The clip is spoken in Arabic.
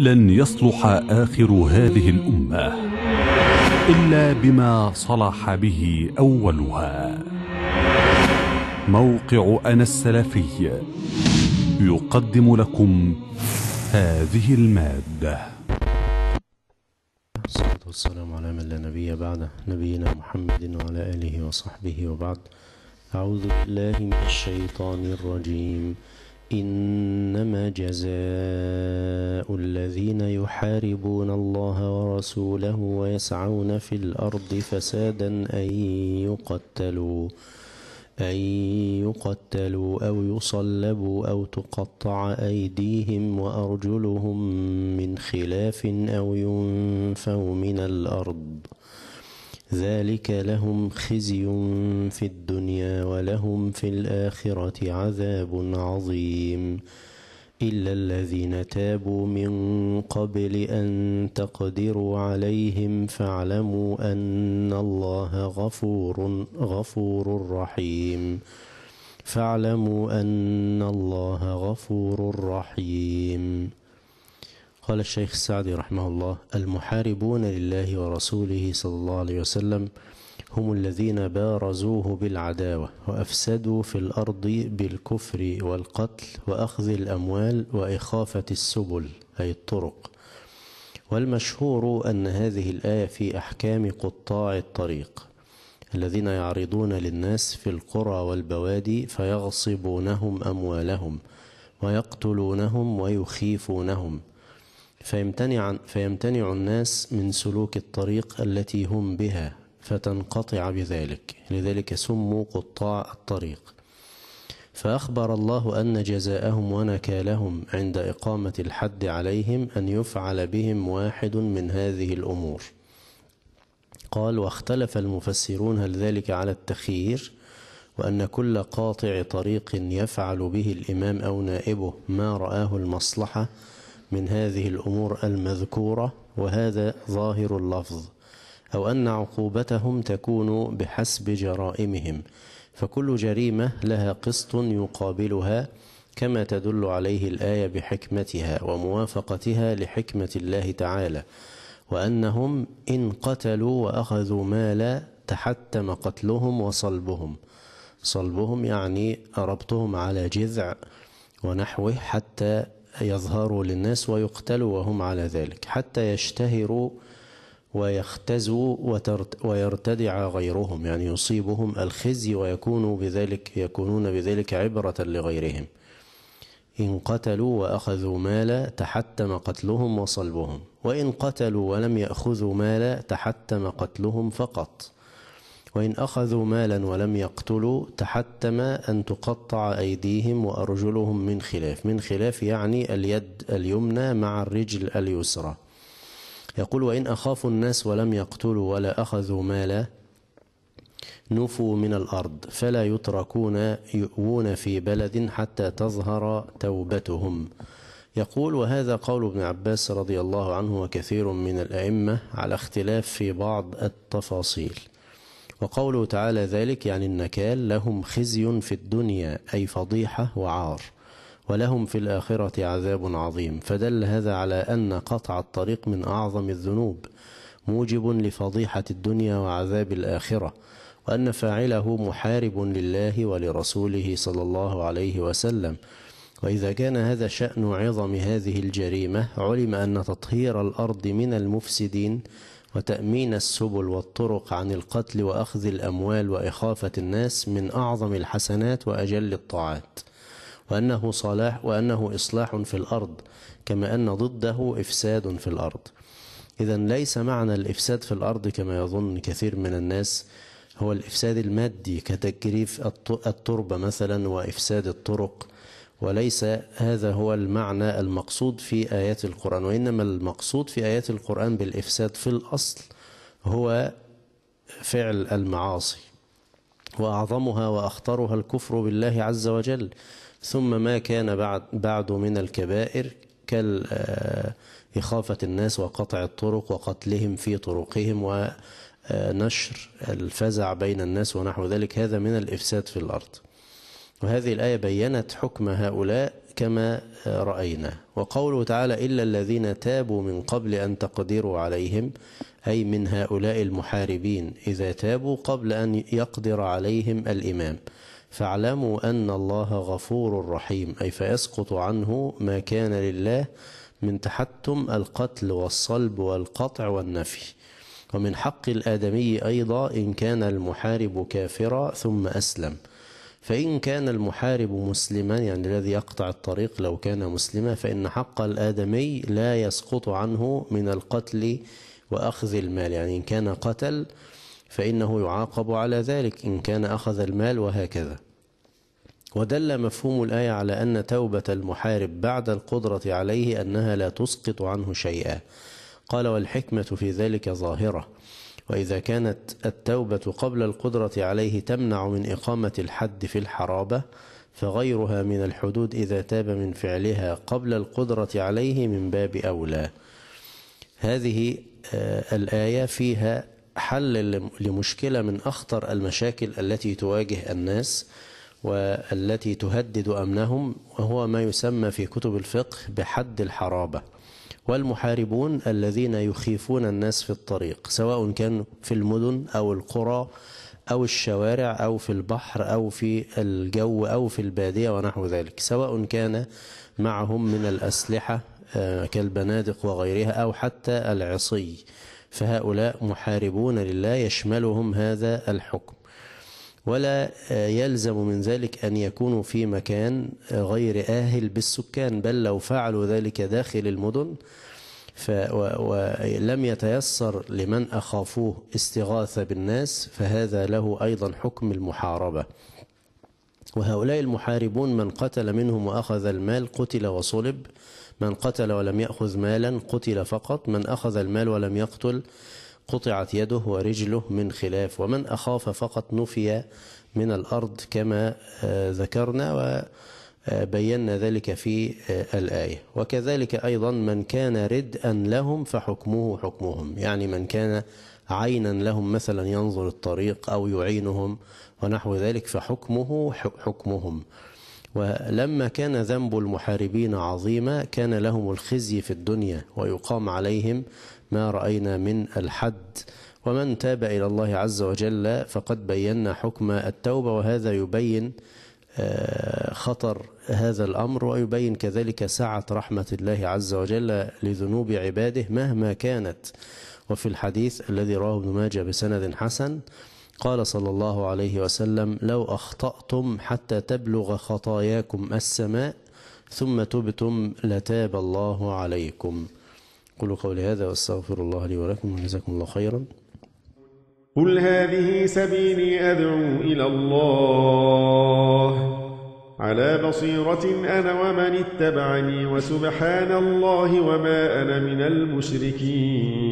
لن يصلح آخر هذه الأمة إلا بما صلح به أولها موقع أنا السلفي يقدم لكم هذه المادة الصلاة والسلام على من لا نبي بعده نبينا محمد وعلى آله وصحبه وبعد أعوذ بالله من الشيطان الرجيم إنما جزاء الذين يحاربون الله ورسوله ويسعون في الأرض فسادا أن يقتلوا أن يقتلوا أو يصلبوا أو تقطع أيديهم وأرجلهم من خلاف أو ينفوا من الأرض ۖ ذلك لهم خزي في الدنيا ولهم في الآخرة عذاب عظيم إلا الذين تابوا من قبل أن تقدروا عليهم فاعلموا أن الله غفور غفور رحيم فاعلموا أن الله غفور رحيم قال الشيخ السعدي رحمه الله المحاربون لله ورسوله صلى الله عليه وسلم هم الذين بارزوه بالعداوة وأفسدوا في الأرض بالكفر والقتل وأخذ الأموال وإخافة السبل أي الطرق والمشهور أن هذه الآية في أحكام قطاع الطريق الذين يعرضون للناس في القرى والبوادي فيغصبونهم أموالهم ويقتلونهم ويخيفونهم فيمتنع, فيمتنع الناس من سلوك الطريق التي هم بها فتنقطع بذلك لذلك سموا قطاع الطريق فأخبر الله أن جزاءهم ونكالهم عند إقامة الحد عليهم أن يفعل بهم واحد من هذه الأمور قال واختلف المفسرون هل ذلك على التخيير وأن كل قاطع طريق يفعل به الإمام أو نائبه ما رآه المصلحة من هذه الأمور المذكورة وهذا ظاهر اللفظ أو أن عقوبتهم تكون بحسب جرائمهم فكل جريمة لها قسط يقابلها كما تدل عليه الآية بحكمتها وموافقتها لحكمة الله تعالى وأنهم إن قتلوا وأخذوا مالا تحتم قتلهم وصلبهم صلبهم يعني ربطهم على جذع ونحوه حتى يظهروا للناس ويقتلوا وهم على ذلك حتى يشتهروا ويختزوا ويرتدع غيرهم يعني يصيبهم الخزي ويكونوا بذلك يكونون بذلك عبرة لغيرهم إن قتلوا وأخذوا مالا تحتم قتلهم وصلبهم وإن قتلوا ولم يأخذوا مالا تحتم قتلهم فقط وإن أخذوا مالا ولم يقتلوا تحتم أن تقطع أيديهم وأرجلهم من خلاف من خلاف يعني اليد اليمنى مع الرجل اليسرى يقول وإن أخافوا الناس ولم يقتلوا ولا أخذوا مالا نفوا من الأرض فلا يتركون يؤوون في بلد حتى تظهر توبتهم يقول وهذا قول ابن عباس رضي الله عنه وكثير من الأئمة على اختلاف في بعض التفاصيل وقوله تعالى ذلك يعني النكال لهم خزي في الدنيا أي فضيحة وعار ولهم في الآخرة عذاب عظيم فدل هذا على أن قطع الطريق من أعظم الذنوب موجب لفضيحة الدنيا وعذاب الآخرة وأن فاعله محارب لله ولرسوله صلى الله عليه وسلم وإذا كان هذا شأن عظم هذه الجريمة علم أن تطهير الأرض من المفسدين وتأمين السبل والطرق عن القتل وأخذ الأموال وإخافة الناس من أعظم الحسنات وأجل الطاعات وأنه صلاح وأنه إصلاح في الأرض كما أن ضده إفساد في الأرض إذا ليس معنى الإفساد في الأرض كما يظن كثير من الناس هو الإفساد المادي كتجريف التربة مثلا وإفساد الطرق وليس هذا هو المعنى المقصود في آيات القرآن وإنما المقصود في آيات القرآن بالإفساد في الأصل هو فعل المعاصي وأعظمها وأخطرها الكفر بالله عز وجل ثم ما كان بعد بعد من الكبائر كإخافة الناس وقطع الطرق وقتلهم في طرقهم ونشر الفزع بين الناس ونحو ذلك هذا من الإفساد في الأرض وهذه الآية بينت حكم هؤلاء كما رأينا وقوله تعالى إلا الذين تابوا من قبل أن تقدروا عليهم أي من هؤلاء المحاربين إذا تابوا قبل أن يقدر عليهم الإمام فاعلموا أن الله غفور رحيم أي فيسقط عنه ما كان لله من تحتم القتل والصلب والقطع والنفي ومن حق الآدمي أيضا إن كان المحارب كافرا ثم أسلم فإن كان المحارب مسلما يعني الذي يقطع الطريق لو كان مسلما فإن حق الآدمي لا يسقط عنه من القتل وأخذ المال يعني إن كان قتل فإنه يعاقب على ذلك إن كان أخذ المال وهكذا ودل مفهوم الآية على أن توبة المحارب بعد القدرة عليه أنها لا تسقط عنه شيئا قال والحكمة في ذلك ظاهرة وإذا كانت التوبة قبل القدرة عليه تمنع من إقامة الحد في الحرابة فغيرها من الحدود إذا تاب من فعلها قبل القدرة عليه من باب أولى هذه آه، الآية فيها حل لمشكلة من أخطر المشاكل التي تواجه الناس والتي تهدد أمنهم وهو ما يسمى في كتب الفقه بحد الحرابة والمحاربون الذين يخيفون الناس في الطريق سواء كان في المدن أو القرى أو الشوارع أو في البحر أو في الجو أو في البادية ونحو ذلك سواء كان معهم من الأسلحة آه، كالبنادق وغيرها أو حتى العصي فهؤلاء محاربون لله يشملهم هذا الحكم ولا يلزم من ذلك أن يكونوا في مكان غير آهل بالسكان بل لو فعلوا ذلك داخل المدن ولم يتيسر لمن أخافوه استغاثة بالناس فهذا له أيضا حكم المحاربة وهؤلاء المحاربون من قتل منهم وأخذ المال قتل وصلب من قتل ولم يأخذ مالا قتل فقط من أخذ المال ولم يقتل قطعت يده ورجله من خلاف ومن أخاف فقط نفي من الأرض كما آه، ذكرنا وبينا ذلك في آه، الآية وكذلك أيضا من كان ردءا لهم فحكمه حكمهم يعني من كان عينا لهم مثلا ينظر الطريق أو يعينهم ونحو ذلك فحكمه حكمهم ولما كان ذنب المحاربين عظيما كان لهم الخزي في الدنيا ويقام عليهم ما رأينا من الحد ومن تاب إلى الله عز وجل فقد بينا حكم التوبة وهذا يبين آه، خطر هذا الأمر ويبين كذلك سعة رحمة الله عز وجل لذنوب عباده مهما كانت وفي الحديث الذي رواه ابن ماجه بسند حسن قال صلى الله عليه وسلم لو أخطأتم حتى تبلغ خطاياكم السماء ثم تبتم لتاب الله عليكم أقول قولي هذا وأستغفر الله لي ولكم وجزاكم الله خيرا قل هذه سبيلي أدعو إلى الله على بصيرة أنا ومن اتبعني وسبحان الله وما أنا من المشركين